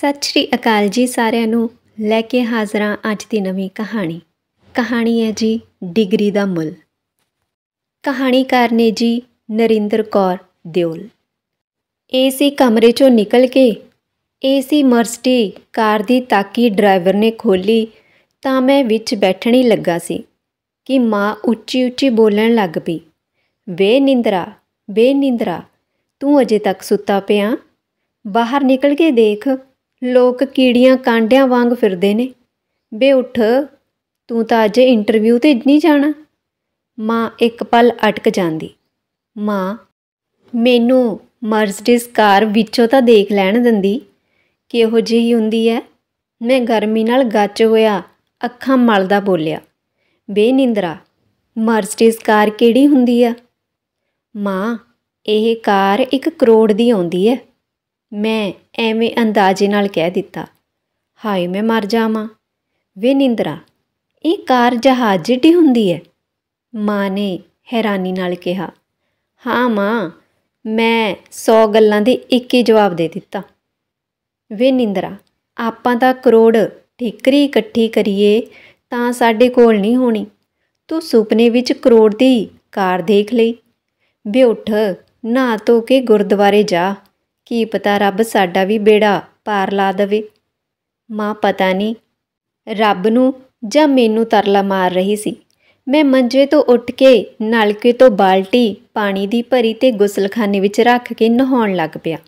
ਸਤਿ ਸ਼੍ਰੀ ਅਕਾਲ ਜੀ ਸਾਰਿਆਂ ਨੂੰ ਲੈ ਕੇ ਹਾਜ਼ਰਾਂ ਅੱਜ ਦੀ ਨਵੀਂ ਕਹਾਣੀ ਕਹਾਣੀ ਹੈ ਜੀ ਡਿਗਰੀ ਦਾ ਮੁੱਲ ਕਹਾਣੀਕਾਰ ਨੇ ਜੀ ਨਰਿੰਦਰ ਕੌਰ ਦਿਓਲ ਏਸੀ ਕਮਰੇ ਚੋਂ ਨਿਕਲ ਕੇ ਏਸੀ ਮਰਸਟੀ ਕਾਰ ਦੀ ਤਾਕੀ ਡਰਾਈਵਰ ਨੇ ਖੋਲੀ ਤਾਂ ਮੈਂ ਵਿੱਚ ਬੈਠਣੀ ਲੱਗਾ ਸੀ ਕਿ ਮਾਂ ਉੱਚੀ ਉੱਚੀ ਬੋਲਣ ਲੱਗ ਪਈ ਵੇ ਨਿੰਦਰਾ ਵੇ ਨਿੰਦਰਾ ਤੂੰ ਅਜੇ ਤੱਕ ਸੁੱਤਾ ਪਿਆ ਬਾਹਰ ਨਿਕਲ ਕੇ ਦੇਖ ਲੋਕ ਕੀੜੀਆਂ ਕਾਂਡਿਆਂ ਵਾਂਗ ਫਿਰਦੇ ਨੇ ਬੇ ਉੱਠ ਤੂੰ ਤਾਂ ਅੱਜ ਇੰਟਰਵਿਊ ਤੇ ਨਹੀਂ ਜਾਣਾ ਮਾਂ ਇੱਕ ਪਲ ਅਟਕ ਜਾਂਦੀ ਮਾਂ ਮੈਨੂੰ ਮਰਸਡਿਸ ਕਾਰ ਵਿੱਚੋਂ ਤਾਂ ਦੇਖ ਲੈਣ ਦਿੰਦੀ ਕਿ ਕਿਹੋ ਜਿਹੀ ਹੁੰਦੀ ਐ ਮੈਂ ਗਰਮੀ ਨਾਲ ਗੱਚ ਹੋਇਆ ਅੱਖਾਂ ਮਲਦਾ ਬੋਲਿਆ ਬੇਨਿੰਦਰਾ ਮਰਸਡਿਸ ਕਾਰ ਕਿਹੜੀ ਹੁੰਦੀ ਆ ਮਾਂ ਇਹ ਕਾਰ 1 ਕਰੋੜ ਦੀ ਆਉਂਦੀ ਐ ਮੈਂ ਐਵੇਂ ਅੰਦਾਜ਼ੇ ਨਾਲ ਕਹਿ ਦਿੱਤਾ ਹਾਏ ਮੈਂ ਮਰ ਜਾਵਾਂ ਵੇ ਨਿੰਦਰਾ ਇਹ ਕਾਰ ਜਹਾਜ਼ ਜਿਹੀ ਹੁੰਦੀ ਹੈ ਮਾਂ ਨੇ ਹੈਰਾਨੀ ਨਾਲ ਕਿਹਾ ਹਾਂ ਮਾਂ ਮੈਂ 100 ਗੱਲਾਂ ਦੇ ਇੱਕ ਹੀ ਜਵਾਬ ਦੇ ਦਿੱਤਾ ਵੇ ਨਿੰਦਰਾ ਆਪਾਂ ਤਾਂ ਕਰੋੜ ਠਿਕਰੀ ਇਕੱਠੀ ਕਰੀਏ ਤਾਂ ਸਾਡੇ ਕੋਲ ਨਹੀਂ ਹੋਣੀ ਤੂੰ ਸੁਪਨੇ ਵਿੱਚ ਕਰੋੜ ਦੀ ਕਾਰ ਦੇਖ ਲਈ ਬਿਉਠ ਉੱਠ ਨਹਾ ਕੇ ਗੁਰਦੁਆਰੇ ਜਾ ਕੀ ਪਤਾ ਰੱਬ ਸਾਡਾ ਵੀ ਬੇੜਾ ਪਾਰ ਲਾ ਦੇਵੇ ਮਾਂ ਪਤਾ ਨਹੀਂ ਰੱਬ ਨੂੰ ਜਾਂ ਮੈਨੂੰ ਤਰਲਾ ਮਾਰ ਰਹੀ ਸੀ ਮੈਂ ਮੰਜੇ ਤੋਂ ਉੱਠ ਕੇ ਨਲਕੇ ਤੋਂ ਬਾਲਟੀ ਪਾਣੀ ਦੀ ਭਰੀ ਤੇ ਗੁਸਲਖਾਨੇ ਵਿੱਚ ਰੱਖ ਕੇ ਨਹਾਉਣ ਲੱਗ ਪਿਆ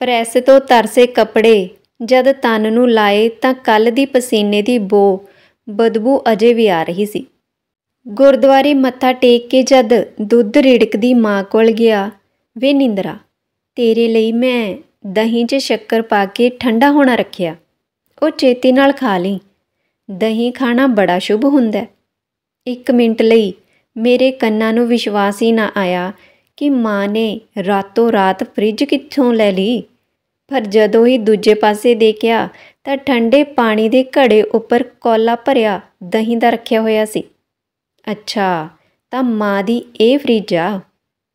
ਪ੍ਰੈਸ ਤੋਂ ਤਰਸੇ ਕੱਪੜੇ ਜਦ ਤਨ ਨੂੰ ਲਾਏ ਤਾਂ ਕੱਲ ਦੀ ਪਸੀਨੇ ਦੀ ਬੋ ਬਦਬੂ ਅਜੇ ਵੀ ਆ ਰਹੀ ਸੀ ਗੁਰਦੁਆਰੇ ਮੱਥਾ ਟੇਕ ਕੇ ਜਦ ਦੁੱਧ ਰਿੜਕਦੀ ਮਾਂ ਕੋਲ ਗਿਆ ਵੇ ਨਿੰਦਰਾ ਤੇਰੇ ਲਈ ਮੈਂ ਦਹੀਂ 'ਚ ਸ਼ੱਕਰ ਪਾ ਕੇ ਠੰਡਾ ਹੋਣਾ ਰੱਖਿਆ ਉਹ ਚੇਤੀ ਨਾਲ ਖਾ ਲਈ ਦਹੀਂ ਖਾਣਾ ਬੜਾ ਸ਼ੁਭ ਹੁੰਦਾ ਇੱਕ ਮਿੰਟ ਲਈ ਮੇਰੇ ਕੰਨਾਂ ਨੂੰ ਵਿਸ਼ਵਾਸ ਹੀ ਨਾ ਆਇਆ ਕਿ ਮਾਂ ਨੇ ਰਾਤੋਂ ਰਾਤ ਫ੍ਰਿਜ ਕਿੱਥੋਂ ਲੈ ਲਈ ਪਰ ਜਦੋਂ ਹੀ ਦੂਜੇ ਪਾਸੇ ਦੇਖਿਆ ਤਾਂ ਠੰਡੇ ਪਾਣੀ ਦੇ ਘੜੇ ਉੱਪਰ ਕੋਲਾ ਭਰਿਆ ਦਹੀਂ ਦਾ ਰੱਖਿਆ ਹੋਇਆ ਸੀ ਅੱਛਾ ਤਾਂ ਮਾਂ ਦੀ ਇਹ ਫ੍ਰਿਜ ਆ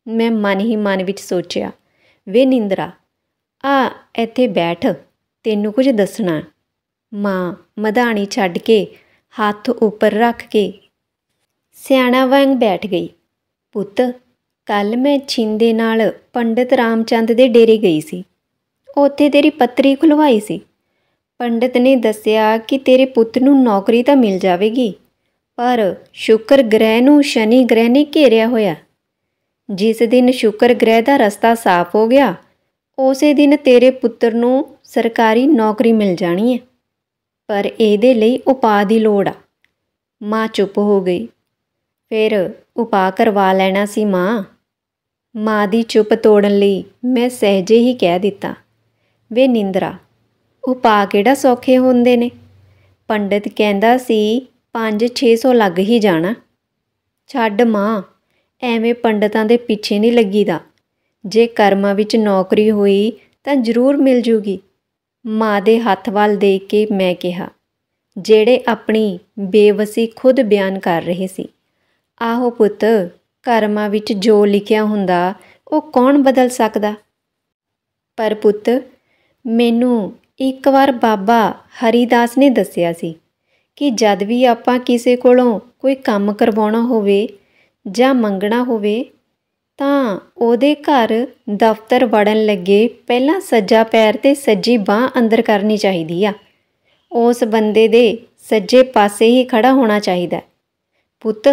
ਮੈਂ ਮਨ ਹੀ ਮਨ ਵਿੱਚ ਸੋਚਿਆ ਵੇ ਨਿੰਦਰਾ ਆ ਇੱਥੇ ਬੈਠ ਤੈਨੂੰ ਕੁਝ ਦੱਸਣਾ ਮਾਂ ਮਧਾਣੀ ਛੱਡ ਕੇ ਹੱਥ ਉੱਪਰ ਰੱਖ ਕੇ ਸਿਆਣਾ ਵਾਂਗ ਬੈਠ ਗਈ ਪੁੱਤ ਕੱਲ ਮੈਂ ਛਿੰਦੇ ਨਾਲ ਪੰਡਿਤ ਰਾਮਚੰਦ ਦੇ ਡੇਰੇ ਗਈ ਸੀ ਉੱਥੇ ਤੇਰੀ ਪੱਤਰੀ ਖੁਲਵਾਈ ਸੀ ਪੰਡਿਤ ਨੇ ਦੱਸਿਆ ਕਿ ਤੇਰੇ ਪੁੱਤ ਨੂੰ ਨੌਕਰੀ ਤਾਂ ਮਿਲ ਜਾਵੇਗੀ ਪਰ ਸ਼ੁਕਰ ਗ੍ਰਹਿ ਨੂੰ ਸ਼ਨੀ ਗ੍ਰਹਿ ਨੇ ਘੇਰਿਆ ਹੋਇਆ ਜਿਸ ਦਿਨ ਸ਼ੁਕਰ ਗ੍ਰਹਿ ਦਾ ਰਸਤਾ ਸਾਫ਼ ਹੋ ਗਿਆ ਉਸੇ ਦਿਨ ਤੇਰੇ ਪੁੱਤਰ ਨੂੰ ਸਰਕਾਰੀ ਨੌਕਰੀ ਮਿਲ ਜਾਣੀ ਹੈ ਪਰ ਇਹਦੇ ਲਈ ਉਪਾਅ ਦੀ ਲੋੜ ਆ ਮਾਂ ਚੁੱਪ ਹੋ ਗਈ ਫਿਰ ਉਪਾਅ ਕਰਵਾ ਲੈਣਾ ਸੀ ਮਾਂ ਮਾਂ ਦੀ ਚੁੱਪ ਤੋੜਨ ਲਈ ਮੈਂ ਸਹਿਜੇ ਹੀ ਕਹਿ ਦਿੱਤਾ ਵੇ ਨਿੰਦਰਾ ਉਪਾਅ ਕਿਹੜਾ ਸੌਖੇ ਹੁੰਦੇ ਨੇ ਪੰਡਿਤ ਕਹਿੰਦਾ ਸੀ 5-600 ਲੱਗ ਹੀ ਜਾਣਾ ਛੱਡ ਮਾਂ ਐਵੇਂ ਪੰਡਤਾਂ ਦੇ ਪਿੱਛੇ ਨਹੀਂ ਲੱਗੀਦਾ ਜੇ ਕਰਮਾਂ ਵਿੱਚ ਨੌਕਰੀ ਹੋਈ ਤਾਂ ਜ਼ਰੂਰ ਮਿਲ ਜੂਗੀ ਮਾਂ ਦੇ ਹੱਥ ਵੱਲ ਦੇਖ ਕੇ ਮੈਂ ਕਿਹਾ ਜਿਹੜੇ ਆਪਣੀ ਬੇਵਸੀ ਖੁਦ ਬਿਆਨ ਕਰ ਰਹੇ ਸੀ ਆਹੋ ਪੁੱਤ ਕਰਮਾਂ ਵਿੱਚ ਜੋ ਲਿਖਿਆ ਹੁੰਦਾ ਉਹ ਕੌਣ ਬਦਲ ਸਕਦਾ ਪਰ ਪੁੱਤ ਮੈਨੂੰ ਇੱਕ ਵਾਰ ਬਾਬਾ ਹਰੀਦਾਸ ਨੇ ਦੱਸਿਆ ਸੀ ਕਿ ਜਦ ਵੀ ਆਪਾਂ ਕਿਸੇ ਕੋਲੋਂ ਕੋਈ ਕੰਮ ਕਰਵਾਉਣਾ ਹੋਵੇ ਜਾਂ ਮੰਗਣਾ ਹੋਵੇ ਤਾਂ ਉਹਦੇ ਘਰ ਦਫ਼ਤਰ ਵੜਨ ਲੱਗੇ ਪਹਿਲਾਂ ਸੱਜਾ ਪੈਰ ਤੇ ਸੱਜੀ ਬਾਹ ਅੰਦਰ ਕਰਨੀ ਚਾਹੀਦੀ ਆ ਉਸ ਬੰਦੇ ਦੇ ਸੱਜੇ ਪਾਸੇ ਹੀ ਖੜਾ ਹੋਣਾ ਚਾਹੀਦਾ ਪੁੱਤ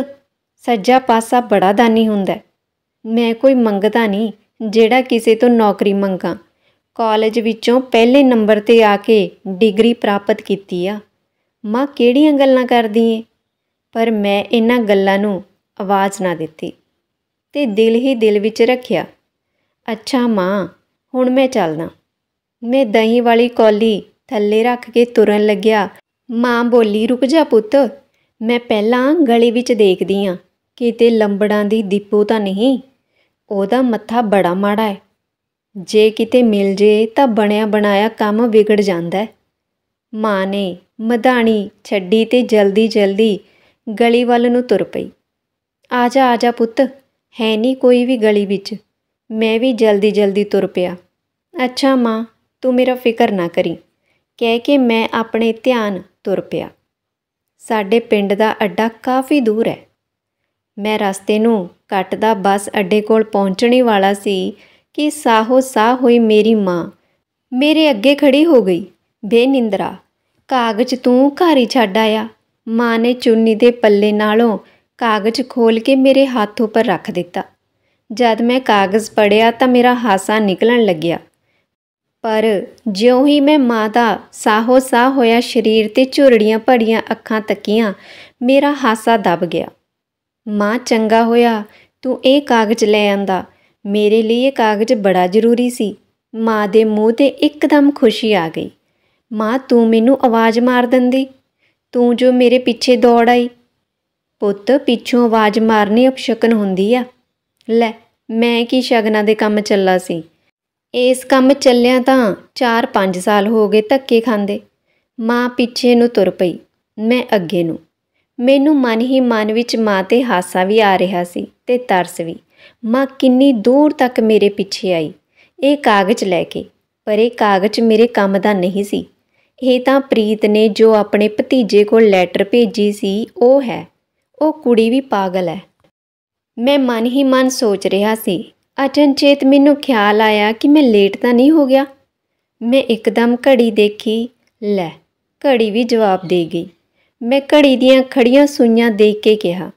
ਸੱਜਾ ਪਾਸਾ ਬੜਾ ਦਾਨੀ ਹੁੰਦਾ ਮੈਂ ਕੋਈ ਮੰਗਦਾ ਨਹੀਂ ਜਿਹੜਾ ਕਿਸੇ ਤੋਂ ਨੌਕਰੀ ਮੰਗਾ ਕਾਲਜ ਵਿੱਚੋਂ ਪਹਿਲੇ ਨੰਬਰ ਤੇ ਆ ਕੇ ਡਿਗਰੀ ਪ੍ਰਾਪਤ ਕੀਤੀ ਆ ਮਾਂ ਕਿਹੜੀਆਂ ਗੱਲਾਂ ਕਰਦੀ ਏ ਪਰ ਮੈਂ ਇਹਨਾਂ ਗੱਲਾਂ ਨੂੰ ਆਵਾਜ਼ ਨਾ ਦਿੱਤੀ ਤੇ ਦਿਲ ਹੀ ਦਿਲ ਵਿੱਚ ਰੱਖਿਆ ਅੱਛਾ ਮਾਂ ਹੁਣ ਮੈਂ ਚੱਲਦਾ ਮੈਂ ਦਹੀਂ ਵਾਲੀ ਕੌਲੀ ਥੱਲੇ ਰੱਖ ਕੇ ਤੁਰਨ ਲੱਗਿਆ ਮਾਂ ਬੋਲੀ ਰੁਕ ਜਾ ਪੁੱਤ ਮੈਂ ਪਹਿਲਾਂ ਗਲੀ ਵਿੱਚ ਦੇਖਦੀ ਆ ਕਿਤੇ ਲੰਬੜਾਂ ਦੀ ਦੀਪੂ ਤਾਂ ਨਹੀਂ ਉਹਦਾ ਮੱਥਾ ਬੜਾ ਮਾੜਾ ਹੈ ਜੇ ਕਿਤੇ ਮਿਲ ਜੇ ਤਾਂ ਬਣਿਆ ਬਣਾਇਆ ਕੰਮ ਵਿਗੜ ਜਾਂਦਾ ਹੈ ਮਾਂ ਨੇ ਮਧਾਣੀ ਛੱਡੀ ਤੇ ਜਲਦੀ ਜਲਦੀ ਗਲੀ ਵੱਲ ਨੂੰ ਤੁਰ ਪਈ ਆਜਾ ਆਜਾ ਪੁੱਤ ਹੈ ਨਹੀਂ ਕੋਈ ਵੀ ਗਲੀ ਵਿੱਚ ਮੈਂ ਵੀ ਜਲਦੀ ਜਲਦੀ ਤੁਰ ਪਿਆ ਅੱਛਾ ਮਾਂ ਤੂੰ ਮੇਰਾ ਫਿਕਰ ਨਾ ਕਰੀ ਕਹਿ ਕੇ ਮੈਂ ਆਪਣੇ ਧਿਆਨ ਤੁਰ ਪਿਆ ਸਾਡੇ ਪਿੰਡ ਦਾ ਅੱਡਾ ਕਾਫੀ ਦੂਰ ਹੈ ਮੈਂ ਰਸਤੇ ਨੂੰ ਕੱਟਦਾ ਬੱਸ ਅੱਡੇ ਕੋਲ ਪਹੁੰਚਣੇ ਵਾਲਾ ਸੀ ਕਿ ਸਾਹੋ ਸਾਹ ਹੋਈ ਮੇਰੀ ਮਾਂ ਮੇਰੇ ਅੱਗੇ ਖੜੀ ਹੋ ਗਈ ਬੇਨਿੰਦਰਾ ਕਾਗਜ਼ ਤੂੰ ਘਰ ਹੀ ਛੱਡ ਆਇਆ ਮਾਂ ਨੇ ਚੁੰਨੀ ਦੇ ਪੱਲੇ ਨਾਲੋਂ ਕਾਗਜ਼ ਖੋਲ ਕੇ ਮੇਰੇ ਹੱਥ ਉੱਪਰ ਰੱਖ ਦਿੱਤਾ ਜਦ ਮੈਂ ਕਾਗਜ਼ ਪੜਿਆ ਤਾਂ ਮੇਰਾ ਹਾਸਾ ਨਿਕਲਣ ਲੱਗਿਆ ਪਰ ਜਿਉਂ ਹੀ ਮੈਂ ਮਾਤਾ ਸਾਹੋ ਸਾਹ ਹੋਇਆ ਸਰੀਰ ਤੇ ਝੁਰੜੀਆਂ ਭੜੀਆਂ ਅੱਖਾਂ ਤੱਕੀਆਂ ਮੇਰਾ ਹਾਸਾ ਦਬ ਗਿਆ ਮਾਂ ਚੰਗਾ ਹੋਇਆ ਤੂੰ ਇਹ ਕਾਗਜ਼ ਲੈ ਆਂਦਾ ਮੇਰੇ ਲਈ ਇਹ ਕਾਗਜ਼ ਬੜਾ ਜ਼ਰੂਰੀ ਸੀ ਮਾਂ ਦੇ ਮੂੰਹ ਤੇ ਇੱਕਦਮ ਖੁਸ਼ੀ ਆ ਗਈ ਮਾਂ ਤੂੰ ਮੈਨੂੰ ਆਵਾਜ਼ ਮਾਰ ਦਿੰਦੀ ਤੂੰ ਜੋ ਮੇਰੇ ਪਿੱਛੇ ਦੌੜ ਆਈ ਪੁੱਤ ਪਿੱਛੋਂ ਆਵਾਜ਼ ਮਾਰਨੀ ਅਪਸ਼ਕਨ ਹੁੰਦੀ ਆ ਲੈ ਮੈਂ ਕੀ ਸ਼ਗਨਾਂ ਦੇ ਕੰਮ ਚੱਲਾ ਸੀ ਇਸ ਕੰਮ ਚੱਲਿਆ ਤਾਂ 4-5 ਸਾਲ ਹੋ ਗਏ ਧੱਕੇ ਖਾਂਦੇ ਮਾਂ ਪਿੱਛੇ ਨੂੰ ਤੁਰ ਪਈ ਮੈਂ ਅੱਗੇ ਨੂੰ ਮੈਨੂੰ ਮਨ ਹੀ ਮਨ ਵਿੱਚ ਮਾਂ ਤੇ ਹਾਸਾ ਵੀ ਆ ਰਿਹਾ ਸੀ ਤੇ ਤਰਸ ਵੀ ਮਾਂ ਕਿੰਨੀ ਦੂਰ ਤੱਕ ਮੇਰੇ ਪਿੱਛੇ ਆਈ ਇਹ ਕਾਗਜ਼ ਲੈ ਕੇ ਪਰ ਇਹ ਕਾਗਜ਼ ਮੇਰੇ ਕੰਮ ਦਾ ਨਹੀਂ ਸੀ ਇਹ ਤਾਂ ਪ੍ਰੀਤ ਨੇ ਜੋ ਆਪਣੇ ਭਤੀਜੇ ਕੋਲ ਲੈਟਰ ਭੇਜੀ ਸੀ ਉਹ ਹੈ ਉਹ ਕੁੜੀ ਵੀ ਪਾਗਲ ਹੈ ਮੈਂ ਮਨ ਹੀ ਮਨ ਸੋਚ ਰਿਹਾ ਸੀ ਅਚਨਚੇਤ ਮੈਨੂੰ ਖਿਆਲ ਆਇਆ ਕਿ ਮੈਂ ਲੇਟ ਤਾਂ ਨਹੀਂ ਹੋ ਗਿਆ ਮੈਂ ਇੱਕਦਮ ਘੜੀ ਦੇਖੀ ਲੈ ਘੜੀ ਵੀ ਜਵਾਬ ਦੇ ਗਈ ਮੈਂ ਘੜੀ ਦੀਆਂ ਖੜੀਆਂ ਸੂਈਆਂ ਦੇਖ ਕੇ ਕਿਹਾ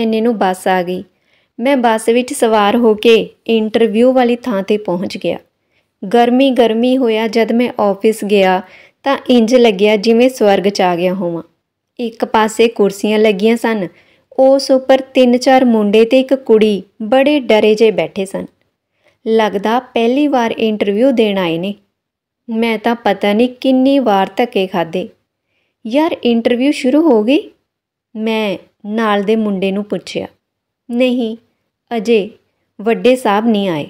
ਐਨੇ ਨੂੰ ਬੱਸ ਆ ਗਈ ਮੈਂ ਬੱਸ ਵਿੱਚ ਸਵਾਰ ਹੋ ਕੇ ਇੰਟਰਵਿਊ ਵਾਲੀ ਥਾਂ ਤੇ ਪਹੁੰਚ ਗਿਆ ਗਰਮੀ ਗਰਮੀ ਹੋਇਆ ਜਦ ਮੈਂ ਆਫਿਸ ਗਿਆ ਤਾਂ ਇੰਜ ਲੱਗਿਆ ਜਿਵੇਂ ਸਵਰਗ ਚ ਆ ਗਿਆ ਹੋਵਾਂ ਇੱਕ ਪਾਸੇ ਕੁਰਸੀਆਂ ਲੱਗੀਆਂ ਸਨ ਉਸ ਉੱਪਰ ਤਿੰਨ ਚਾਰ ਮੁੰਡੇ ਤੇ ਇੱਕ ਕੁੜੀ ਬੜੇ ਡਰੇ ਜੇ ਬੈਠੇ ਸਨ ਲੱਗਦਾ ਪਹਿਲੀ ਵਾਰ ਇੰਟਰਵਿਊ ਦੇਣ ਆਏ ਨੇ ਮੈਂ ਤਾਂ ਪਤਾ ਨਹੀਂ ਕਿੰਨੀ ਵਾਰ ਧੱਕੇ ਖਾਦੇ ਯਾਰ ਇੰਟਰਵਿਊ ਸ਼ੁਰੂ ਹੋ ਗਈ ਮੈਂ ਨਾਲ ਦੇ ਮੁੰਡੇ ਨੂੰ ਪੁੱਛਿਆ ਨਹੀਂ ਅਜੇ ਵੱਡੇ ਸਾਹਿਬ ਨਹੀਂ ਆਏ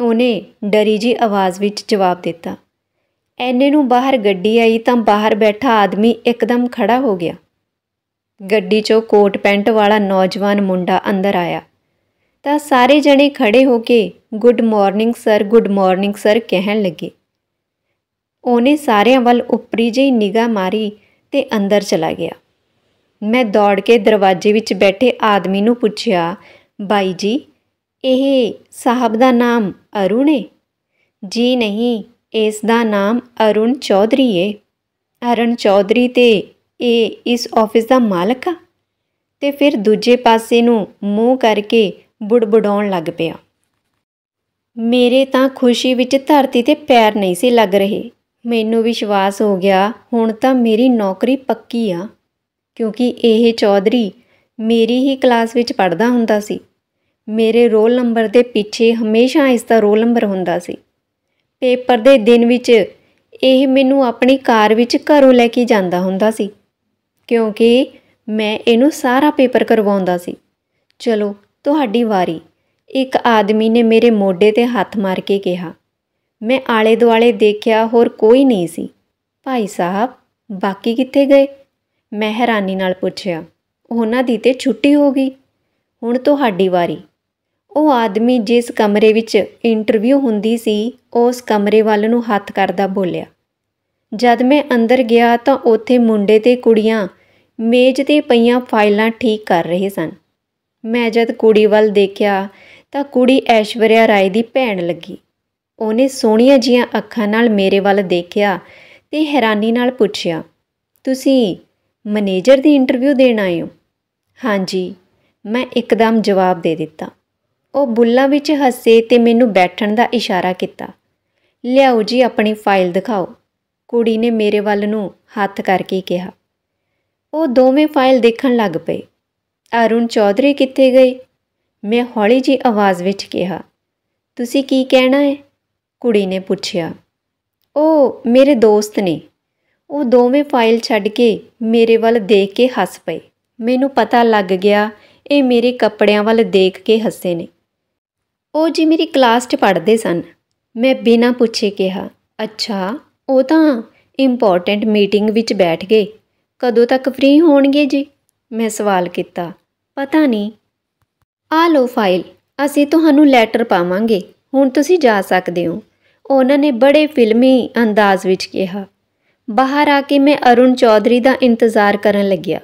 ਉਹਨੇ ਡਰੀ ਜੀ ਆਵਾਜ਼ ਵਿੱਚ ਜਵਾਬ ਦਿੱਤਾ ਐਨੇ ਨੂੰ ਬਾਹਰ ਗੱਡੀ ਆਈ ਤਾਂ ਬਾਹਰ ਬੈਠਾ ਆਦਮੀ ਇੱਕਦਮ ਖੜਾ ਹੋ ਗਿਆ ਗੱਡੀ 'ਚੋਂ ਕੋਟ ਪੈਂਟ ਵਾਲਾ ਨੌਜਵਾਨ ਮੁੰਡਾ ਅੰਦਰ ਆਇਆ ਤਾਂ ਸਾਰੇ ਜਣੇ ਖੜੇ ਹੋ ਕੇ good morning sir good morning sir ਕਹਿਣ ਲੱਗੇ ਉਹਨੇ ਸਾਰਿਆਂ ਵੱਲ ਉਪਰੀ ਜਿਹੀ ਨਿਗਾਹ ਮਾਰੀ ਤੇ ਅੰਦਰ ਚਲਾ ਗਿਆ ਮੈਂ ਦੌੜ ਕੇ ਦਰਵਾਜ਼ੇ ਵਿੱਚ ਬੈਠੇ ਆਦਮੀ ਨੂੰ ਪੁੱਛਿਆ ਬਾਈ ਜੀ ਇਹ ਸਾਹਿਬ ਦਾ ਨਾਮ ਅਰੁਣ ਹੈ ਜੀ ਨਹੀਂ ਇਸ ਦਾ ਨਾਮ ਅਰੁਣ ਚੌਧਰੀ ਏ ਅਰੁਣ ਚੌਧਰੀ ਤੇ ਇਹ ਇਸ ਆਫਿਸ ਦਾ ਮਾਲਕ ਆ ਤੇ ਫਿਰ ਦੂਜੇ ਪਾਸੇ ਨੂੰ ਮੂੰਹ ਕਰਕੇ ਬੁੜਬੁੜਾਉਣ ਲੱਗ ਪਿਆ ਮੇਰੇ ਤਾਂ ਖੁਸ਼ੀ ਵਿੱਚ ਧਰਤੀ ਤੇ ਪੈਰ ਨਹੀਂ ਸੀ ਲੱਗ ਰਹੇ ਮੈਨੂੰ ਵਿਸ਼ਵਾਸ ਹੋ ਗਿਆ ਹੁਣ ਤਾਂ ਮੇਰੀ ਨੌਕਰੀ ਪੱਕੀ ਆ ਕਿਉਂਕਿ ਇਹ ਚੌਧਰੀ ਮੇਰੀ ਹੀ ਕਲਾਸ ਵਿੱਚ ਪੜਦਾ ਹੁੰਦਾ ਸੀ ਮੇਰੇ ਰੋਲ ਨੰਬਰ ਦੇ ਪਿੱਛੇ ਹਮੇਸ਼ਾ ਇਸ ਦਾ ਰੋਲ ਨੰਬਰ ਹੁੰਦਾ ਸੀ ਪੇਪਰ ਦੇ ਦਿਨ ਵਿੱਚ ਇਹ ਮੈਨੂੰ ਆਪਣੀ ਕਾਰ ਵਿੱਚ ਘਰੋਂ ਲੈ ਕੇ ਜਾਂਦਾ ਹੁੰਦਾ ਸੀ ਕਿਉਂਕਿ ਮੈਂ ਇਹਨੂੰ ਸਾਰਾ ਪੇਪਰ ਕਰਵਾਉਂਦਾ ਸੀ ਚਲੋ ਤੁਹਾਡੀ ਵਾਰੀ ਇੱਕ ਆਦਮੀ ਨੇ ਮੇਰੇ ਮੋਢੇ ਤੇ ਹੱਥ ਮਾਰ ਕੇ ਕਿਹਾ ਮੈਂ ਆਲੇ ਦੁਆਲੇ ਦੇਖਿਆ ਹੋਰ ਕੋਈ ਨਹੀਂ ਸੀ ਭਾਈ ਸਾਹਿਬ ਬਾਕੀ ਕਿੱਥੇ ਗਏ ਮੈਂ ਹੈਰਾਨੀ ਨਾਲ ਪੁੱਛਿਆ ਉਹਨਾਂ ਦੀ ਤੇ ਛੁੱਟੀ ਹੋ ਗਈ ਹੁਣ ਤੁਹਾਡੀ ਵਾਰੀ ਉਹ ਆਦਮੀ ਜਿਸ ਕਮਰੇ ਵਿੱਚ ਇੰਟਰਵਿਊ ਹੁੰਦੀ ਸੀ ਉਸ ਕਮਰੇ ਵੱਲ ਨੂੰ ਹੱਥ ਕਰਦਾ ਬੋਲਿਆ ਜਦ ਮੈਂ ਅੰਦਰ ਗਿਆ ਤਾਂ ਉੱਥੇ ਮੁੰਡੇ ਤੇ ਕੁੜੀਆਂ ਮੇਜ਼ ਤੇ ਪਈਆਂ ਫਾਈਲਾਂ ਠੀਕ ਕਰ ਰਹੇ ਸਨ ਮੈਂ ਜਦ ਕੁੜੀ ਵੱਲ ਦੇਖਿਆ ਤਾਂ ਕੁੜੀ ਐਸ਼ਵਰਿਆ ਰਾਏ ਦੀ ਭੈਣ ਲੱਗੀ ਉਹਨੇ ਸੋਹਣੀਆਂ ਜੀਆਂ ਅੱਖਾਂ ਨਾਲ ਮੇਰੇ ਵੱਲ ਦੇਖਿਆ ਤੇ ਹੈਰਾਨੀ ਨਾਲ ਪੁੱਛਿਆ ਤੁਸੀਂ ਮੈਨੇਜਰ ਦੀ ਇੰਟਰਵਿਊ ਦੇਣ ਆਏ ਹੋ ਹਾਂਜੀ ਮੈਂ ਇੱਕਦਮ ਜਵਾਬ ਦੇ ਦਿੱਤਾ ਉਹ ਬੁੱਲਾਂ ਵਿੱਚ ਹੱਸੇ ਤੇ ਮੈਨੂੰ ਬੈਠਣ ਦਾ ਇਸ਼ਾਰਾ ਕੀਤਾ ਲਿਆਓ ਜੀ ਆਪਣੀ ਫਾਈਲ ਦਿਖਾਓ ਕੁੜੀ ਨੇ ਮੇਰੇ ਵੱਲ ਨੂੰ ਹੱਥ ਕਰਕੇ ਕਿਹਾ ਉਹ ਦੋਵੇਂ ਫਾਈਲ ਦੇਖਣ ਲੱਗ ਪਏ ਅਰੁਣ ਚੌਧਰੀ ਕਿੱਥੇ ਗਏ ਮੈਂ ਹੌਲੀ ਜੀ ਆਵਾਜ਼ ਵਿੱਚ ਕਿਹਾ ਤੁਸੀਂ ਕੀ ਕਹਿਣਾ ਹੈ ਕੁੜੀ ਨੇ ਪੁੱਛਿਆ ਉਹ ਮੇਰੇ ਦੋਸਤ ਨੇ ਉਹ ਦੋਵੇਂ ਫਾਈਲ ਛੱਡ ਕੇ ਮੇਰੇ ਵੱਲ ਦੇਖ ਕੇ ਹੱਸ ਪਏ ਮੈਨੂੰ ਪਤਾ ਲੱਗ ਗਿਆ ਇਹ ਮੇਰੇ ਕੱਪੜਿਆਂ ਵੱਲ ਦੇਖ ਕੇ ਹੱਸੇ ਨੇ ਉਹ ਜੀ ਮੇਰੀ ਕਲਾਸ 'ਚ ਪੜ੍ਹਦੇ ਸਨ ਮੈਂ ਬਿਨਾਂ ਪੁੱਛੇ ਕਿਹਾ ਅੱਛਾ ਉਹ ਤਾਂ ਇੰਪੋਰਟੈਂਟ ਮੀਟਿੰਗ ਵਿੱਚ ਬੈਠ ਗਏ ਕਦੋਂ ਤੱਕ ਫ੍ਰੀ ਹੋਣਗੇ ਜੀ ਮੈਂ ਸਵਾਲ ਕੀਤਾ ਪਤਾ ਨਹੀਂ ਆ ਲੋ ਫਾਈਲ ਅਸੀਂ ਤੁਹਾਨੂੰ ਲੈਟਰ ਪਾਵਾਂਗੇ ਹੁਣ ਤੁਸੀਂ ਜਾ ਸਕਦੇ ਹੋ ਉਹਨਾਂ ਨੇ ਬੜੇ ਫਿਲਮੀ ਅੰਦਾਜ਼ ਵਿੱਚ ਕਿਹਾ ਬਾਹਰ ਆ ਕੇ ਮੈਂ ਅਰੁਣ ਚੌਧਰੀ ਦਾ ਇੰਤਜ਼ਾਰ ਕਰਨ ਲੱਗਿਆ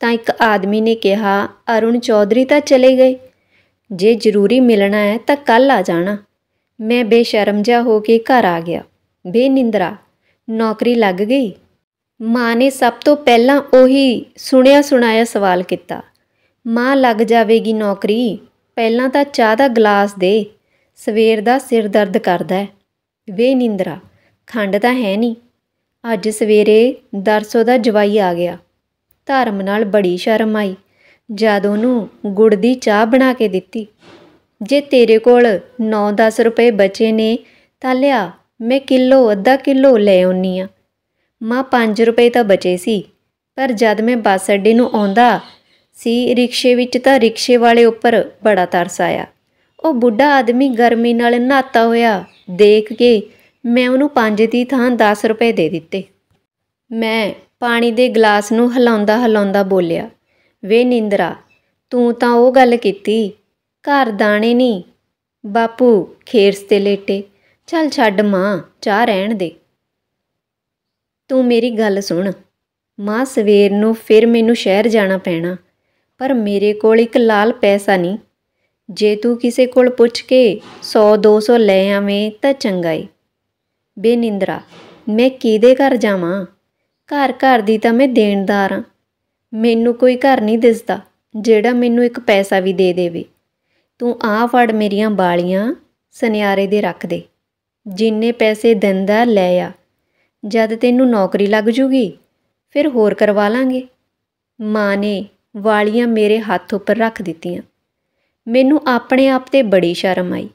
ਤਾਂ ਇੱਕ ਆਦਮੀ ਨੇ ਕਿਹਾ ਅਰੁਣ ਚੌਧਰੀ ਤਾਂ ਚਲੇ ਗਏ ਜੇ ਜ਼ਰੂਰੀ ਮਿਲਣਾ ਹੈ ਤਾਂ ਕੱਲ ਆ ਜਾਣਾ ਮੈਂ ਬੇਸ਼ਰਮ ਜਿਹਾ ਹੋ ਕੇ ਘਰ ਆ ਗਿਆ ਬੇਨਿੰਦਰਾ ਨੌਕਰੀ ਲੱਗ ਗਈ ਮਾਂ ਨੇ ਸਭ ਤੋਂ ਪਹਿਲਾਂ ਉਹੀ ਸੁਣਿਆ ਸੁਣਾਇਆ ਸਵਾਲ ਕੀਤਾ ਮਾਂ ਲੱਗ ਜਾਵੇਗੀ ਨੌਕਰੀ ਪਹਿਲਾਂ ਤਾਂ ਚਾਹ ਦਾ ਗਲਾਸ ਦੇ ਸਵੇਰ ਦਾ ਸਿਰ ਦਰਦ ਕਰਦਾ ਹੈ ਬੇਨਿੰਦਰਾ ਖੰਡ ਤਾਂ ਹੈ ਨਹੀਂ ਅੱਜ ਸਵੇਰੇ ਦਰਸੋ ਦਾ ਜਵਾਈ ਆ ਗਿਆ ਧਰਮ ਨਾਲ ਬੜੀ ਸ਼ਰਮ ਆਈ ਜਦ ਉਹਨੂੰ ਗੁੜ ਦੀ ਚਾਹ ਬਣਾ ਕੇ ਦਿੱਤੀ ਜੇ ਤੇਰੇ ਕੋਲ 9-10 ਰੁਪਏ ਬਚੇ ਨੇ ਤਾਂ ਲਿਆ ਮੈਂ ਕਿਲੋ ਅੱਧਾ ਕਿਲੋ ਲੈ ਆਉਣੀ ਆ ਮਾਂ 5 ਰੁਪਏ ਤਾਂ ਬਚੇ ਸੀ ਪਰ ਜਦ ਮੈਂ ਬੱਸ ਅੱਡੇ ਨੂੰ ਆਉਂਦਾ ਸੀ ਰਿਕਸ਼ੇ ਵਿੱਚ ਤਾਂ ਰਿਕਸ਼ੇ ਵਾਲੇ ਉੱਪਰ ਬੜਾ ਤਰਸ ਆਇਆ ਉਹ ਬੁੱਢਾ ਆਦਮੀ ਗਰਮੀ ਨਾਲ ਨਹਾਤਾ ਹੋਇਆ ਦੇਖ ਕੇ ਮੈਂ ਉਹਨੂੰ 5 ਦੀ ਥਾਂ 10 ਰੁਪਏ ਦੇ ਦਿੱਤੇ ਮੈਂ ਪਾਣੀ ਦੇ ਗਲਾਸ ਨੂੰ ਹਿਲਾਉਂਦਾ ਹਿਲਾਉਂਦਾ ਬੋਲਿਆ ਵੇ ਨਿੰਦਰਾ ਤੂੰ ਤਾਂ ਉਹ ਗੱਲ ਕੀਤੀ ਘਰ ਦਾਣੇ ਨਹੀਂ ਬਾਪੂ ਖੇਰਸ ਤੇ ਲੇਟੇ ਚੱਲ ਛੱਡ ਮਾਂ ਚਾਹ ਰਹਿਣ ਦੇ ਤੂੰ ਮੇਰੀ ਗੱਲ ਸੁਣ ਮਾਂ ਸਵੇਰ ਨੂੰ ਫਿਰ ਮੈਨੂੰ ਸ਼ਹਿਰ ਜਾਣਾ ਪੈਣਾ ਪਰ ਮੇਰੇ ਕੋਲ ਇੱਕ ਲਾਲ ਪੈਸਾ ਨਹੀਂ ਜੇ ਤੂੰ ਕਿਸੇ ਕੋਲ ਪੁੱਛ ਕੇ 100 200 ਲੈ ਆਵੇਂ ਤਾਂ ਚੰਗਾ ਏ ਬੇਨਿੰਦਰਾ ਮੈਂ ਕਿਹਦੇ ਘਰ ਜਾਵਾਂ ਘਰ ਘਰ ਦੀ ਤਾਂ ਮੈਂ ਦੇਣਦਾਰ ਹਾਂ ਮੈਨੂੰ ਕੋਈ ਘਰ ਨਹੀਂ ਦਿਸਦਾ ਜਿਹੜਾ ਮੈਨੂੰ ਇੱਕ ਪੈਸਾ ਵੀ ਦੇ ਦੇਵੇ ਤੂੰ ਆਹ ਫੜ ਮੇਰੀਆਂ ਬਾਲੀਆਂ ਸੁਨਿਆਰੇ ਦੇ ਰੱਖ ਦੇ ਜਿੰਨੇ ਪੈਸੇ ਦਿੰਦਾ ਲੈ ਆ ਜਦ ਤੈਨੂੰ ਨੌਕਰੀ ਲੱਗ ਜੂਗੀ ਫਿਰ ਹੋਰ ਕਰਵਾ ਲਾਂਗੇ ਮਾਂ ਨੇ ਵਾਲੀਆਂ ਮੇਰੇ ਹੱਥ ਉੱਪਰ ਰੱਖ ਦਿੱਤੀਆਂ ਮੈਨੂੰ ਆਪਣੇ ਆਪ ਤੇ ਬੜੀ ਸ਼ਰਮ ਆਈ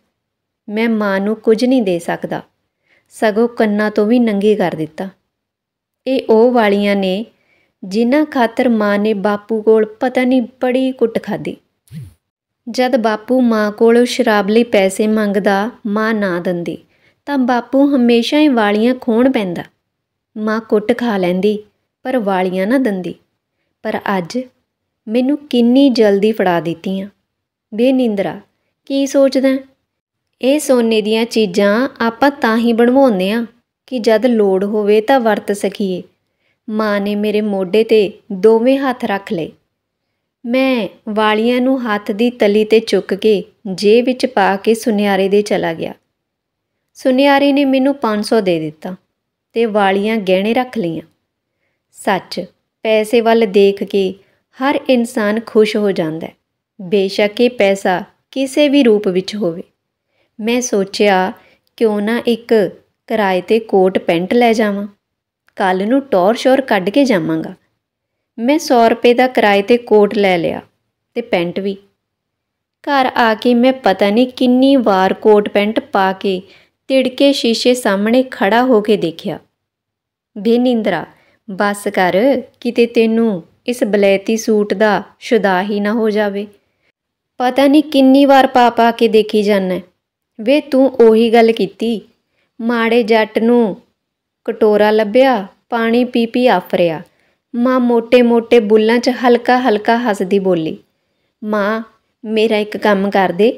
ਮੈਂ ਮਾਂ ਨੂੰ ਕੁਝ ਨਹੀਂ ਦੇ ਸਕਦਾ ਸਗੋਂ ਕੰਨਾਂ ਤੋਂ ਵੀ ਨੰਗੇ ਕਰ ਦਿੱਤਾ ਇਹ ਉਹ ਵਾਲੀਆਂ ਨੇ ਜਿਨ੍ਹਾਂ ਖਾਤਰ ਮਾਂ ਨੇ ਬਾਪੂ ਕੋਲ ਪਤਾ ਨਹੀਂ ਬੜੀ ਕੁੱਟ ਖਾਦੀ ਜਦ ਬਾਪੂ ਮਾਂ ਕੋਲ ਸ਼ਰਾਬ ਲਈ ਪੈਸੇ ਮੰਗਦਾ ਮਾਂ ਨਾ ਦਿੰਦੀ ਤਾਂ ਬਾਪੂ ਹਮੇਸ਼ਾ ਹੀ ਵਾਲੀਆਂ ਖੋਣ ਪੈਂਦਾ ਮਾਂ ਕੁੱਟ ਖਾ ਲੈਂਦੀ ਪਰ ਵਾਲੀਆਂ ਨਾ ਦਿੰਦੀ ਪਰ ਅੱਜ ਮੈਨੂੰ ਕਿੰਨੀ ਜਲਦੀ ਫੜਾ ਦਿੱਤੀਆਂ ਬੇਨਿੰਦਰਾ ਕੀ ਸੋਚਦਾ ਇਹ ਸੋਨੇ ਦੀਆਂ ਚੀਜ਼ਾਂ ਆਪਾਂ ਤਾਂ ਹੀ ਬਣਵਾਉਂਦੇ ਆ ਕਿ ਜਦ ਲੋੜ ਹੋਵੇ ਤਾਂ ਵਰਤ ਸਕੀਏ ਮਾਂ ਨੇ ਮੇਰੇ ਮੋਢੇ ਤੇ ਦੋਵੇਂ ਹੱਥ ਰੱਖ ਲਏ ਮੈਂ ਵਾਲੀਆਂ ਨੂੰ ਹੱਥ ਦੀ ਤਲੀ ਤੇ ਚੁੱਕ ਕੇ ਜੇਬ ਵਿੱਚ ਪਾ ਕੇ ਸੁਨਿਆਰੇ ਦੇ ਚਲਾ ਗਿਆ ਸੁਨਿਆਰੇ ਨੇ ਮੈਨੂੰ 500 ਦੇ ਦਿੱਤਾ ਤੇ ਵਾਲੀਆਂ ਗਹਿਣੇ ਰੱਖ ਲਈਆਂ ਸੱਚ ਪੈਸੇ ਵੱਲ ਦੇਖ ਕੇ ਹਰ ਇਨਸਾਨ ਖੁਸ਼ ਹੋ ਜਾਂਦਾ ਹੈ ਬੇਸ਼ੱਕ ਇਹ ਪੈਸਾ ਕਿਸੇ ਵੀ ਰੂਪ ਵਿੱਚ ਹੋਵੇ ਮੈਂ ਸੋਚਿਆ ਕਿਉਂ ਨਾ ਇੱਕ ਕਿਰਾਏ ਤੇ ਕੋਟ ਪੈਂਟ ਲੈ ਜਾਵਾਂ ਕੱਲ ਨੂੰ ਟੌਰ ਸ਼ੋਰ ਕੱਢ ਕੇ ਜਾਵਾਂਗਾ ਮੈਂ 100 ਰੁਪਏ ਦਾ ਕਿਰਾਏ ਤੇ ਕੋਟ ਲੈ ਲਿਆ ਤੇ ਪੈਂਟ ਵੀ ਘਰ ਆ ਕੇ ਮੈਂ ਪਤਾ ਨਹੀਂ ਕਿੰਨੀ ਵਾਰ ਕੋਟ ਪੈਂਟ ਪਾ ਕੇ ਤਿੜਕੇ ਸ਼ੀਸ਼ੇ ਸਾਹਮਣੇ ਖੜਾ ਹੋ ਕੇ ਦੇਖਿਆ ਬੇਨਿੰਦਰਾ ਬਸ ਕਰ ਕਿਤੇ ਤੈਨੂੰ ਇਸ ਬਲੈਤੀ ਸੂਟ ਦਾ ਸ਼ੁਦਾ ਹੀ ਨਾ ਹੋ ਜਾਵੇ ਪਤਾ ਨਹੀਂ ਕਿੰਨੀ ਵਾਰ ਪਾ ਪਾ ਕੇ ਦੇਖੀ ਜਾਂਦਾ ਵੇ ਤੂੰ ਉਹੀ ਗੱਲ ਕੀਤੀ ਮਾੜੇ ਜੱਟ ਨੂੰ ਕਟੋਰਾ ਲੱਭਿਆ ਪਾਣੀ ਪੀ ਪੀ ਆਫਰਿਆ ਮਾਂ ਮੋٹے-ਮੋٹے ਬੁੱਲਾਂ 'ਚ ਹਲਕਾ-ਹਲਕਾ ਹੱਸਦੀ ਬੋਲੀ ਮਾਂ ਮੇਰਾ ਇੱਕ ਕੰਮ ਕਰ ਦੇ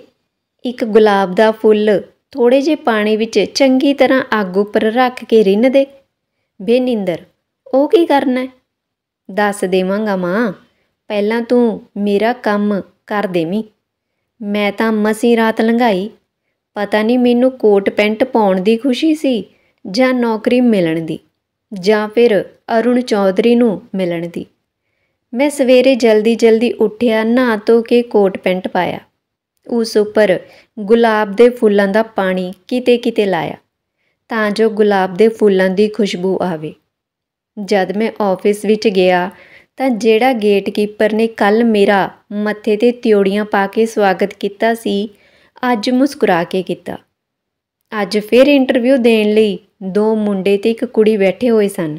ਇੱਕ ਗੁਲਾਬ ਦਾ ਫੁੱਲ ਥੋੜੇ ਜੇ ਪਾਣੀ ਵਿੱਚ ਚੰਗੀ ਤਰ੍ਹਾਂ ਅੱਗ ਉੱਪਰ ਰੱਖ ਕੇ ਰਿੰਨ ਦੇ ਬੇਨਿੰਦਰ ਉਹ ਕੀ ਕਰਨਾ ਦੱਸ ਦੇਵਾਂਗਾ ਮਾਂ ਪਹਿਲਾਂ ਤੂੰ ਮੇਰਾ ਕੰਮ ਕਰ ਦੇਵੀਂ ਮੈਂ ਤਾਂ ਮਸੀ ਰਾਤ ਲੰਘਾਈ ਪਤਾ ਨਹੀਂ ਮੈਨੂੰ ਕੋਟ ਪੈਂਟ ਪਾਉਣ ਦੀ ਖੁਸ਼ੀ ਸੀ ਜਾਂ ਨੌਕਰੀ ਮਿਲਣ ਦੀ ਜਾਂ ਫਿਰ ਅਰੁਣ ਚੌਧਰੀ ਨੂੰ ਮਿਲਣ ਦੀ ਮੈਂ ਸਵੇਰੇ ਜਲਦੀ-ਜਲਦੀ ਉੱਠਿਆ ਨਹਾ ਧੋ ਕੇ ਕੋਟ ਪੈਂਟ ਪਾਇਆ ਉਸ ਉੱਪਰ ਗੁਲਾਬ ਦੇ ਫੁੱਲਾਂ ਦਾ ਪਾਣੀ ਕਿਤੇ-ਕਿਤੇ ਲਾਇਆ ਤਾਂ ਜੋ ਗੁਲਾਬ ਦੇ ਫੁੱਲਾਂ ਦੀ ਖੁਸ਼ਬੂ ਆਵੇ ਜਦ ਮੈਂ ਆਫਿਸ ਵਿੱਚ ਗਿਆ ਤਾਂ ਜਿਹੜਾ ਗੇਟਕੀਪਰ ਨੇ ਕੱਲ ਮੇਰਾ ਮੱਥੇ ਤੇ ਤਿਉੜੀਆਂ ਪਾ ਕੇ ਸਵਾਗਤ ਕੀਤਾ ਸੀ ਅੱਜ ਮੁਸਕਰਾ ਕੇ ਕੀਤਾ ਅੱਜ ਫਿਰ ਇੰਟਰਵਿਊ ਦੇਣ ਲਈ ਦੋ ਮੁੰਡੇ ਤੇ ਇੱਕ ਕੁੜੀ ਬੈਠੇ ਹੋਏ ਸਨ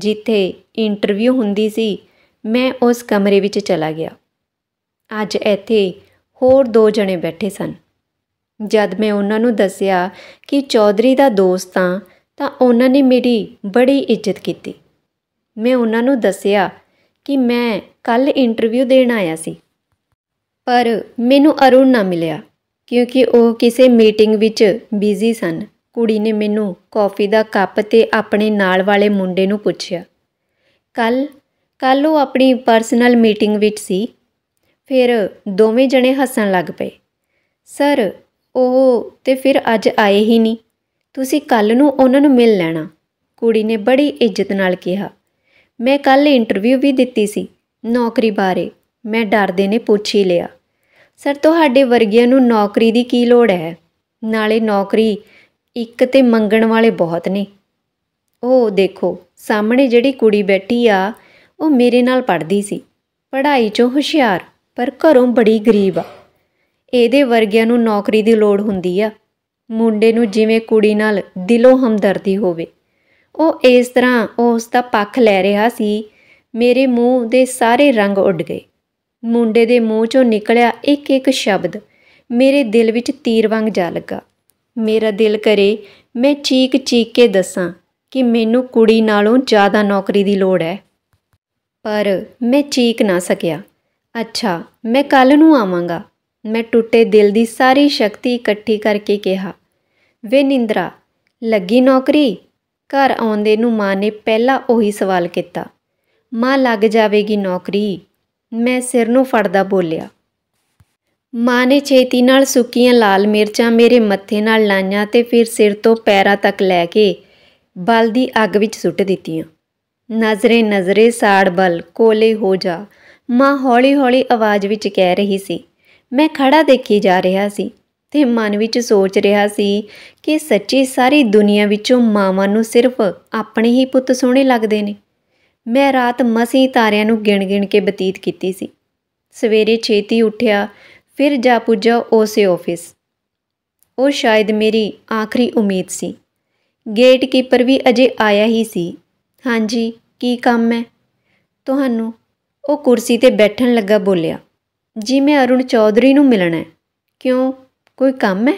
ਜਿੱਥੇ ਇੰਟਰਵਿਊ ਹੁੰਦੀ ਸੀ ਮੈਂ ਉਸ ਕਮਰੇ ਵਿੱਚ ਚਲਾ ਗਿਆ ਅੱਜ ਇੱਥੇ ਹੋਰ ਦੋ ਜਣੇ ਬੈਠੇ ਸਨ ਜਦ ਮੈਂ ਉਹਨਾਂ ਨੂੰ ਦੱਸਿਆ ਕਿ ਚੌਧਰੀ ਦਾ ਦੋਸਤ ਤਾਂ ਉਹਨਾਂ ਨੇ ਮੇਰੀ ਬੜੀ ਇੱਜ਼ਤ ਕੀਤੀ ਮੈਂ ਉਹਨਾਂ ਨੂੰ ਦੱਸਿਆ ਕਿ ਮੈਂ ਕੱਲ ਇੰਟਰਵਿਊ ਦੇਣ ਆਇਆ ਸੀ ਪਰ ਮੈਨੂੰ ਅਰੁਣ ਨਾ ਮਿਲਿਆ ਕਿਉਂਕਿ ਉਹ ਕਿਸੇ ਮੀਟਿੰਗ ਵਿੱਚ ਬਿਜ਼ੀ ਸਨ ਕੁੜੀ ਨੇ ਮੈਨੂੰ ਕੌਫੀ ਦਾ ਕੱਪ ਤੇ ਆਪਣੇ ਨਾਲ ਵਾਲੇ ਮੁੰਡੇ ਨੂੰ ਪੁੱਛਿਆ ਕੱਲ ਕੱਲ ਉਹ ਆਪਣੀ ਪਰਸਨਲ ਮੀਟਿੰਗ ਵਿੱਚ ਸੀ ਫਿਰ ਦੋਵੇਂ ਜਣੇ ਹੱਸਣ ਲੱਗ ਪਏ ਸਰ ਉਹ ਤੇ ਫਿਰ ਅੱਜ ਆਏ ਹੀ ਨਹੀਂ ਤੁਸੀਂ ਕੱਲ ਨੂੰ ਉਹਨਾਂ ਨੂੰ ਮਿਲ ਲੈਣਾ ਕੁੜੀ ਨੇ ਬੜੀ ਇੱਜ਼ਤ ਨਾਲ ਕਿਹਾ ਮੈਂ ਕੱਲ ਇੰਟਰਵਿਊ ਵੀ ਦਿੱਤੀ ਸੀ ਨੌਕਰੀ ਬਾਰੇ ਮੈਂ ਡਰਦੇ ਨੇ ਪੁੱਛ ਹੀ ਲਿਆ ਸਰ ਤੁਹਾਡੇ ਵਰਗਿਆਂ ਨੂੰ ਨੌਕਰੀ ਦੀ ਕੀ ਲੋੜ ਹੈ ਨਾਲੇ ਨੌਕਰੀ ਇੱਕ ਤੇ ਮੰਗਣ ਵਾਲੇ ਬਹੁਤ ਨੇ ਉਹ ਦੇਖੋ ਸਾਹਮਣੇ ਜਿਹੜੀ ਕੁੜੀ ਬੈਠੀ ਆ ਉਹ ਮੇਰੇ ਨਾਲ ਪੜ੍ਹਦੀ ਸੀ ਪੜ੍ਹਾਈ 'ਚ ਹੁਸ਼ਿਆਰ ਪਰ ਘਰੋਂ ਬੜੀ ਗਰੀਬ ਆ ਇਹਦੇ ਵਰਗਿਆਂ ਨੂੰ ਨੌਕਰੀ ਦੀ ਲੋੜ ਹੁੰਦੀ ਆ ਮੁੰਡੇ ਨੂੰ ਜਿਵੇਂ ਕੁੜੀ ਨਾਲ ਦਿਲੋਂ ਹਮਦਰਦੀ ਹੋਵੇ ਉਹ ਇਸ ਤਰ੍ਹਾਂ ਉਸ ਦਾ ਪੱਖ ਲੈ ਰਿਹਾ ਸੀ ਮੇਰੇ ਮੂੰਹ ਦੇ ਸਾਰੇ ਰੰਗ ਉੱਡ ਗਏ ਮੁੰਡੇ ਦੇ ਮੂੰਹ 'ਚੋਂ ਨਿਕਲਿਆ ਇੱਕ ਇੱਕ ਸ਼ਬਦ ਮੇਰੇ ਦਿਲ ਵਿੱਚ ਤੀਰ ਵਾਂਗ ਜਾ ਲੱਗਾ ਮੇਰਾ ਦਿਲ ਕਰੇ ਮੈਂ ਚੀਕ ਚੀਕ ਕੇ ਦੱਸਾਂ ਕਿ ਮੈਨੂੰ ਕੁੜੀ ਨਾਲੋਂ ਜ਼ਿਆਦਾ ਨੌਕਰੀ ਦੀ ਲੋੜ ਹੈ ਪਰ ਮੈਂ ਚੀਕ ਨਾ ਸਕਿਆ ਅੱਛਾ ਮੈਂ ਕੱਲ ਨੂੰ ਆਵਾਂਗਾ ਮੈਂ ਟੁੱਟੇ ਦਿਲ ਦੀ ਸਾਰੀ ਸ਼ਕਤੀ ਇਕੱਠੀ ਕਰਕੇ ਕਿਹਾ ਵੇ ਨਿੰਦਰਾ ਲੱਗੀ ਨੌਕਰੀ ਘਰ ਆਉਂਦੇ ਨੂੰ ਮਾਂ ਨੇ ਪਹਿਲਾਂ ਉਹੀ ਸਵਾਲ ਕੀਤਾ ਮਾਂ ਲੱਗ ਜਾਵੇਗੀ ਨੌਕਰੀ ਮੈਂ ਸਿਰ ਨੂੰ ਫੜਦਾ ਬੋਲਿਆ ਮਾਂ ਨੇ ਛੇਤੀ ਨਾਲ ਸੁੱਕੀਆਂ ਲਾਲ ਮਿਰਚਾਂ ਮੇਰੇ ਮੱਥੇ ਨਾਲ ਲਾਈਆਂ ਤੇ ਫਿਰ ਸਿਰ ਤੋਂ ਪੈਰਾਂ ਤੱਕ ਲੈ ਕੇ ਬਲ ਦੀ ਅੱਗ ਵਿੱਚ ਸੁੱਟ ਦਿੱਤੀਆਂ ਨਜ਼ਰੇ ਨਜ਼ਰੇ ਸਾੜ ਬਲ ਕੋਲੇ ਹੋ ਜਾ ਮਾਂ ਹੌਲੀ-ਹੌਲੀ ਆਵਾਜ਼ ਵਿੱਚ ਕਹਿ ਰਹੀ ਸੀ ਮੈਂ ਖੜਾ ਦੇਖੀ ਜਾ ਰਿਹਾ ਸੀ ਤੇ ਮਨ ਵਿੱਚ ਸੋਚ ਰਿਹਾ ਸੀ ਕਿ ਸੱਚੀ ਸਾਰੀ ਦੁਨੀਆ ਵਿੱਚੋਂ ਮਾਵਾਂ ਨੂੰ ਸਿਰਫ ਆਪਣੇ ਹੀ ਪੁੱਤ ਸੋਹਣੇ ਲੱਗਦੇ ਨੇ ਮੈਂ ਰਾਤ ਮਸੀ ਤਾਰਿਆਂ ਨੂੰ ਗਿਣ-ਗਿਣ ਕੇ ਬਤੀਤ ਕੀਤੀ ਸੀ ਸਵੇਰੇ ਛੇਤੀ ਉੱਠਿਆ ਫਿਰ ਜਾ ਪੁੱਜਾ ਉਸੇ ਆਫਿਸ ਉਹ ਸ਼ਾਇਦ ਮੇਰੀ ਆਖਰੀ ਉਮੀਦ ਸੀ ਗੇਟ ਕੀਪਰ ਵੀ ਅਜੇ ਆਇਆ ਹੀ ਸੀ ਹਾਂਜੀ ਕੀ ਕੰਮ ਹੈ ਤੁਹਾਨੂੰ ਉਹ ਕੁਰਸੀ ਤੇ ਬੈਠਣ ਲੱਗਾ ਬੋਲਿਆ ਜੀ ਮੈਂ ਅਰੁਣ ਚੌਧਰੀ ਨੂੰ ਮਿਲਣਾ ਹੈ ਕਿਉਂ ਕੋਈ ਕੰਮ ਹੈ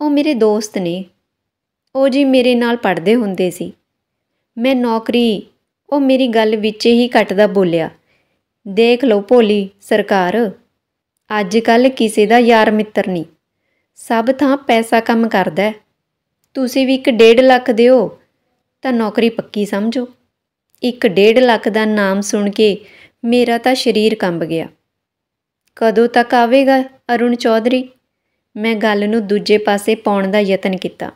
ਉਹ ਮੇਰੇ ਦੋਸਤ ਨੇ ਉਹ ਜੀ ਮੇਰੇ ਨਾਲ ਪੜ੍ਹਦੇ ਹੁੰਦੇ ਸੀ ਮੈਂ ਨੌਕਰੀ ਉਹ ਮੇਰੀ ਗੱਲ ਵਿੱਚ ਹੀ ਕੱਟਦਾ ਬੋਲਿਆ ਦੇਖ ਲਓ ਭੋਲੀ ਸਰਕਾਰ ਅੱਜ ਕੱਲ ਕਿਸੇ ਦਾ ਯਾਰ ਮਿੱਤਰ ਨਹੀਂ ਸਭ ਥਾਂ ਪੈਸਾ ਕੰਮ ਕਰਦਾ ਤੁਸੀਂ ਵੀ ਇੱਕ ਡੇਢ ਲੱਖ ਦਿਓ ਤਾਂ ਨੌਕਰੀ ਪੱਕੀ ਸਮਝੋ ਇੱਕ ਡੇਢ ਲੱਖ ਦਾ ਨਾਮ ਸੁਣ ਕੇ ਮੇਰਾ ਤਾਂ ਸਰੀਰ ਕੰਬ ਗਿਆ ਕਦੋਂ ਤੱਕ ਆਵੇਗਾ ਅਰੁਣ ਚੌਧਰੀ ਮੈਂ ਗੱਲ ਨੂੰ ਦੂਜੇ ਪਾਸੇ ਪਾਉਣ ਦਾ ਯਤਨ ਕੀਤਾ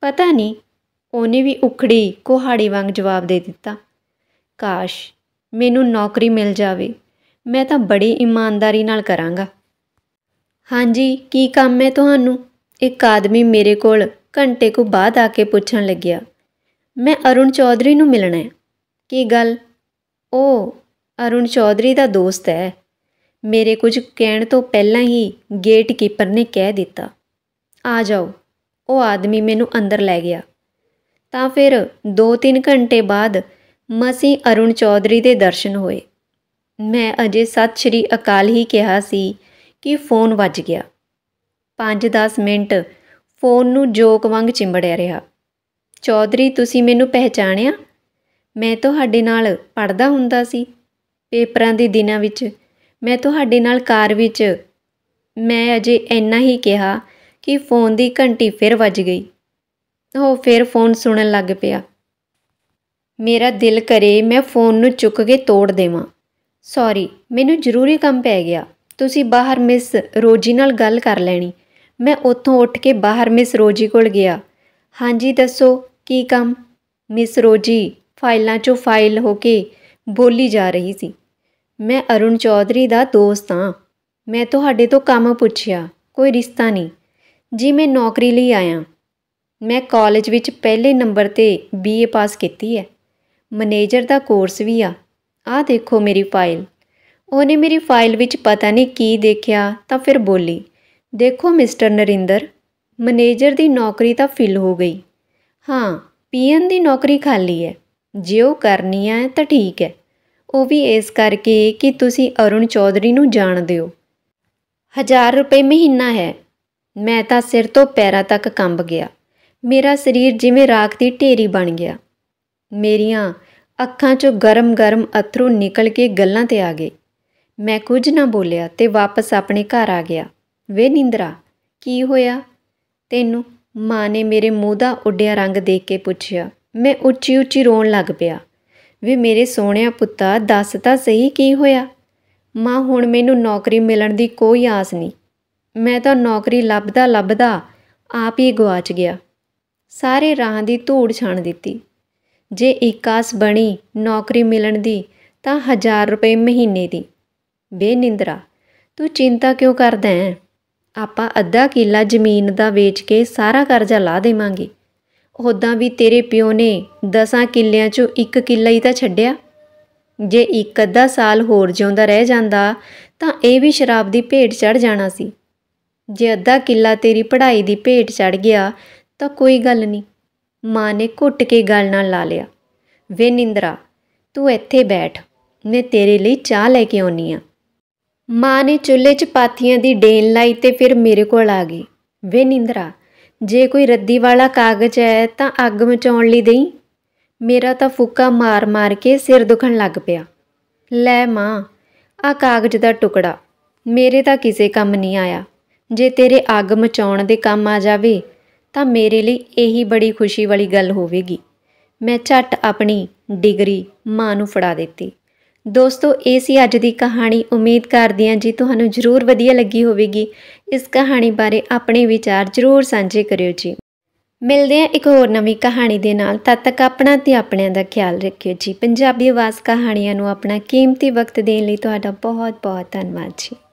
ਪਤਾ ਨਹੀਂ ਉਹਨੇ ਵੀ ਉਖੜੀ ਕੋਹਾੜੀ ਵਾਂਗ ਜਵਾਬ ਦੇ ਦਿੱਤਾ ਕਾਸ਼ ਮੈਨੂੰ ਨੌਕਰੀ ਮਿਲ ਜਾਵੇ ਮੈਂ ਤਾਂ ਬੜੀ ਇਮਾਨਦਾਰੀ ਨਾਲ ਕਰਾਂਗਾ ਹਾਂਜੀ ਕੀ ਕੰਮ ਹੈ ਤੁਹਾਨੂੰ ਇੱਕ ਆਦਮੀ ਮੇਰੇ ਕੋਲ ਘੰਟੇ ਕੋ ਬਾਅਦ ਆ ਕੇ ਪੁੱਛਣ ਲੱਗਿਆ ਮੈਂ ਅਰੁਣ ਚੌਧਰੀ ਨੂੰ ਮਿਲਣਾ ਹੈ ਕੀ ਗੱਲ ਉਹ ਅਰੁਣ ਚੌਧਰੀ ਦਾ ਦੋਸਤ ਹੈ ਮੇਰੇ ਕੁਝ ਕਹਿਣ ਤੋਂ ਪਹਿਲਾਂ ਹੀ ਗੇਟ ਕੀਪਰ ਨੇ ਕਹਿ ਦਿੱਤਾ ਆ ਜਾਓ ਉਹ ਆਦਮੀ ਮੈਨੂੰ ਅੰਦਰ ਲੈ ਗਿਆ ਤਾਂ ਫਿਰ 2-3 ਘੰਟੇ ਬਾਅਦ ਮਸੀ ਅਰੁਣ ਚੌਧਰੀ ਦੇ ਦਰਸ਼ਨ ਹੋਏ ਮੈਂ ਅਜੇ ਸਤਿ ਸ਼੍ਰੀ ਅਕਾਲ ਹੀ ਕਿਹਾ ਸੀ ਕਿ ਫੋਨ ਵੱਜ ਗਿਆ 5-10 ਮਿੰਟ ਫੋਨ ਨੂੰ ਜੋਕ ਵਾਂਗ ਚਿੰਬੜਿਆ ਰਿਹਾ ਚੌਧਰੀ ਤੁਸੀਂ ਮੈਨੂੰ ਪਹਿਚਾਣਿਆ ਮੈਂ ਤੁਹਾਡੇ ਨਾਲ ਪੜਦਾ ਹੁੰਦਾ ਸੀ ਪੇਪਰਾਂ ਦੇ ਦਿਨਾਂ ਵਿੱਚ ਮੈਂ ਤੁਹਾਡੇ ਨਾਲ ਕਾਰ ਵਿੱਚ ਮੈਂ ਅਜੇ ਇੰਨਾ ਹੀ ਕਿਹਾ ਕਿ ਫੋਨ ਦੀ ਘੰਟੀ ਫਿਰ ਵੱਜ ਗਈ ਉਹ ਫਿਰ ਫੋਨ ਸੁਣਨ ਲੱਗ ਪਿਆ ਮੇਰਾ ਦਿਲ ਕਰੇ ਮੈਂ ਫੋਨ ਨੂੰ ਚੁੱਕ ਕੇ ਤੋੜ ਦੇਵਾਂ ਸੌਰੀ ਮੈਨੂੰ ਜ਼ਰੂਰੀ ਕੰਮ ਪੈ ਗਿਆ ਤੁਸੀਂ ਬਾਹਰ ਮਿਸ ਰੋਜੀ ਨਾਲ ਗੱਲ ਕਰ ਲੈਣੀ ਮੈਂ ਉੱਥੋਂ ਉੱਠ ਕੇ ਬਾਹਰ ਮਿਸ ਰੋਜੀ ਕੋਲ ਗਿਆ ਹਾਂਜੀ ਦੱਸੋ ਕੀ ਕੰਮ ਮਿਸ ਰੋਜੀ ਫਾਈਲਾਂ 'ਚੋਂ ਫਾਈਲ ਹੋ ਕੇ ਬੋਲੀ ਜਾ ਰਹੀ ਸੀ ਮੈਂ ਅਰੁਣ ਚੌਧਰੀ ਦਾ ਦੋਸਤ ਹਾਂ ਮੈਂ ਤੁਹਾਡੇ ਤੋਂ ਕੰਮ ਪੁੱਛਿਆ ਕੋਈ ਰਿਸ਼ਤਾ ਨਹੀਂ ਜੀ ਮੈਂ ਨੌਕਰੀ ਲਈ ਆਇਆ ਮੈਂ ਕਾਲਜ ਵਿੱਚ ਪਹਿਲੇ ਨੰਬਰ ਤੇ ਬੀਏ ਪਾਸ ਕੀਤੀ ਹੈ ਮੈਨੇਜਰ ਦਾ ਕੋਰਸ ਵੀ ਆ ਆਹ ਦੇਖੋ ਮੇਰੀ ਫਾਈਲ ਉਹਨੇ ਮੇਰੀ ਫਾਈਲ ਵਿੱਚ ਪਤਾ ਨਹੀਂ ਕੀ ਦੇਖਿਆ ਤਾਂ ਫਿਰ ਬੋਲੀ ਦੇਖੋ ਮਿਸਟਰ ਨਰਿੰਦਰ ਮੈਨੇਜਰ ਦੀ ਨੌਕਰੀ ਤਾਂ ਫਿਲ ਹੋ ਗਈ ਹਾਂ ਪੀਐਨ ਦੀ ਨੌਕਰੀ ਖਾਲੀ ਹੈ ਜੇ ਉਹ ਕਰਨੀ ਹੈ ਤਾਂ ਠੀਕ ਹੈ ਉਹ ਵੀ ਇਸ ਕਰਕੇ ਕਿ ਤੁਸੀਂ ਅਰੁਣ ਚੌਧਰੀ ਨੂੰ ਜਾਣਦੇ ਹੋ 1000 ਰੁਪਏ ਮਹੀਨਾ ਹੈ ਮੈਂ ਤਾਂ ਸਿਰ ਤੋਂ ਪੈਰਾਂ ਤੱਕ ਕੰਬ ਗਿਆ ਮੇਰਾ ਸਰੀਰ ਜਿਵੇਂ ਰਾਖ ਦੀ ਢੇਰੀ ਬਣ ਗਿਆ ਮੇਰੀਆਂ ਅੱਖਾਂ 'ਚੋਂ ਗਰਮ-ਗਰਮ ਅਥਰੂ ਨਿਕਲ ਕੇ ਗੱਲਾਂ ਤੇ ਆ ਗਏ ਮੈਂ ਕੁਝ ਨਾ ਬੋਲਿਆ ਤੇ ਵਾਪਸ ਆਪਣੇ ਘਰ ਆ ਗਿਆ ਵੇ ਨਿੰਦਰਾ ਕੀ ਹੋਇਆ ਤੈਨੂੰ ਮਾਂ ਨੇ ਮੇਰੇ ਮੂੰਹ ਦਾ ਉੱਡਿਆ ਰੰਗ ਦੇਖ ਕੇ ਪੁੱਛਿਆ ਮੈਂ ਉੱਚੀ-ਉੱਚੀ ਰੋਣ ਲੱਗ ਪਿਆ ਵੇ ਮੇਰੇ ਸੋਹਣਿਆ ਪੁੱਤਾ ਦੱਸ ਤਾਂ ਸਹੀ ਕੀ ਹੋਇਆ ਮਾਂ ਹੁਣ ਮੈਨੂੰ ਨੌਕਰੀ ਮਿਲਣ ਦੀ ਕੋਈ ਆਸ ਨਹੀਂ ਮੈਂ ਤਾਂ ਨੌਕਰੀ ਲੱਭਦਾ ਲੱਭਦਾ ਆਪ ਹੀ ਗਵਾਚ ਗਿਆ ਸਾਰੇ ਰਾਹਾਂ ਦੀ ਧੂੜ ਛਾਣ ਦਿੱਤੀ ਜੇ ਇੱਕ ਆਸ ਬਣੀ ਨੌਕਰੀ ਮਿਲਣ ਦੀ ਤਾਂ 1000 ਰੁਪਏ ਮਹੀਨੇ ਦੀ ਬੇਨਿੰਦਰਾ ਤੂੰ ਚਿੰਤਾ ਕਿਉਂ ਕਰਦਾ ਹੈ ਆਪਾਂ ਅੱਧਾ ਕਿੱਲਾ ਜ਼ਮੀਨ ਦਾ ਵੇਚ ਕੇ ਸਾਰਾ ਕਰਜ਼ਾ ਲਾ ਦੇਵਾਂਗੇ ਉਹਦਾਂ ਵੀ ਤੇਰੇ ਪਿਓ ਨੇ 10 ਕਿੱਲਿਆਂ 'ਚੋਂ ਇੱਕ ਕਿੱਲਾ ਹੀ ਤਾਂ ਛੱਡਿਆ ਜੇ ਇੱਕ ਅੱਧਾ ਸਾਲ ਹੋਰ ਜਿਉਂਦਾ ਰਹਿ ਜਾਂਦਾ ਤਾਂ ਇਹ ਵੀ ਸ਼ਰਾਬ ਦੀ ਭੇਟ ਚੜ ਜਾਣਾ ਸੀ ਜੇ ਅੱਧਾ ਕਿੱਲਾ ਤੇਰੀ ਪੜ੍ਹਾਈ ਦੀ ਭੇਟ ਚੜ ਗਿਆ ਤਾਂ ਕੋਈ ਗੱਲ ਨਹੀਂ ਮਾਂ ਨੇ ਘੁੱਟ ਕੇ ਗਲ ਨਾਲ ਲਾ ਲਿਆ ਵੇ ਨਿੰਦਰਾ ਤੂੰ ਇੱਥੇ ਬੈਠ ਮੈਂ ਤੇਰੇ ਲਈ ਚਾਹ ਲੈ ਕੇ ਆਉਣੀ ਆ ਮਾਂ ਨੇ ਚੁੱਲ੍ਹੇ 'ਚ ਪਾਥੀਆਂ ਦੀ ਡੇਨ ਲਾਈ ਤੇ ਫਿਰ ਮੇਰੇ ਕੋਲ ਆ ਗਈ ਵੇ ਨਿੰਦਰਾ ਜੇ ਕੋਈ ਰੱਦੀ ਵਾਲਾ ਕਾਗਜ਼ ਹੈ ਤਾਂ ਅੱਗ ਮਚਾਉਣ ਲਈ ਦੇਈ ਮੇਰਾ ਤਾਂ ਫੁੱਕਾ ਮਾਰ-ਮਾਰ ਕੇ ਸਿਰ ਦੁਖਣ ਲੱਗ ਪਿਆ ਲੈ ਮਾਂ ਆ ਕਾਗਜ਼ ਦਾ ਟੁਕੜਾ ਮੇਰੇ ਤਾਂ ਕਿਸੇ ਕੰਮ ਨਹੀਂ ਆਇਆ ਜੇ ਤੇਰੇ ਅੱਗ ਮਚਾਉਣ ਦੇ ਕੰਮ ਆ ਜਾਵੇ ਤਾਂ ਮੇਰੇ ਲਈ ਇਹੀ ਬੜੀ ਖੁਸ਼ੀ ਵਾਲੀ ਗੱਲ ਹੋਵੇਗੀ ਮੈਂ ਛੱਟ ਆਪਣੀ ਡਿਗਰੀ ਮਾਂ ਨੂੰ ਫੜਾ ਦਿੱਤੀ ਦੋਸਤੋ ਇਹ ਸੀ ਅੱਜ ਦੀ ਕਹਾਣੀ ਉਮੀਦ ਕਰਦੀ ਹਾਂ ਜੀ ਤੁਹਾਨੂੰ ਜ਼ਰੂਰ ਵਧੀਆ ਲੱਗੀ ਹੋਵੇਗੀ ਇਸ ਕਹਾਣੀ ਬਾਰੇ ਆਪਣੇ ਵਿਚਾਰ ਜ਼ਰੂਰ ਸਾਂਝੇ ਕਰਿਓ ਜੀ ਮਿਲਦੇ ਹਾਂ ਇੱਕ ਹੋਰ ਨਵੀਂ ਕਹਾਣੀ ਦੇ ਨਾਲ ਤਦ ਤੱਕ ਆਪਣਾ ਤੇ ਆਪਣਿਆਂ ਦਾ ਖਿਆਲ ਰੱਖਿਓ ਜੀ ਪੰਜਾਬੀ ਆਵਾਜ਼ ਕਹਾਣੀਆਂ ਨੂੰ ਆਪਣਾ ਕੀਮਤੀ ਵਕਤ ਦੇਣ ਲਈ ਤੁਹਾਡਾ ਬਹੁਤ ਬਹੁਤ ਧੰਨਵਾਦ ਜੀ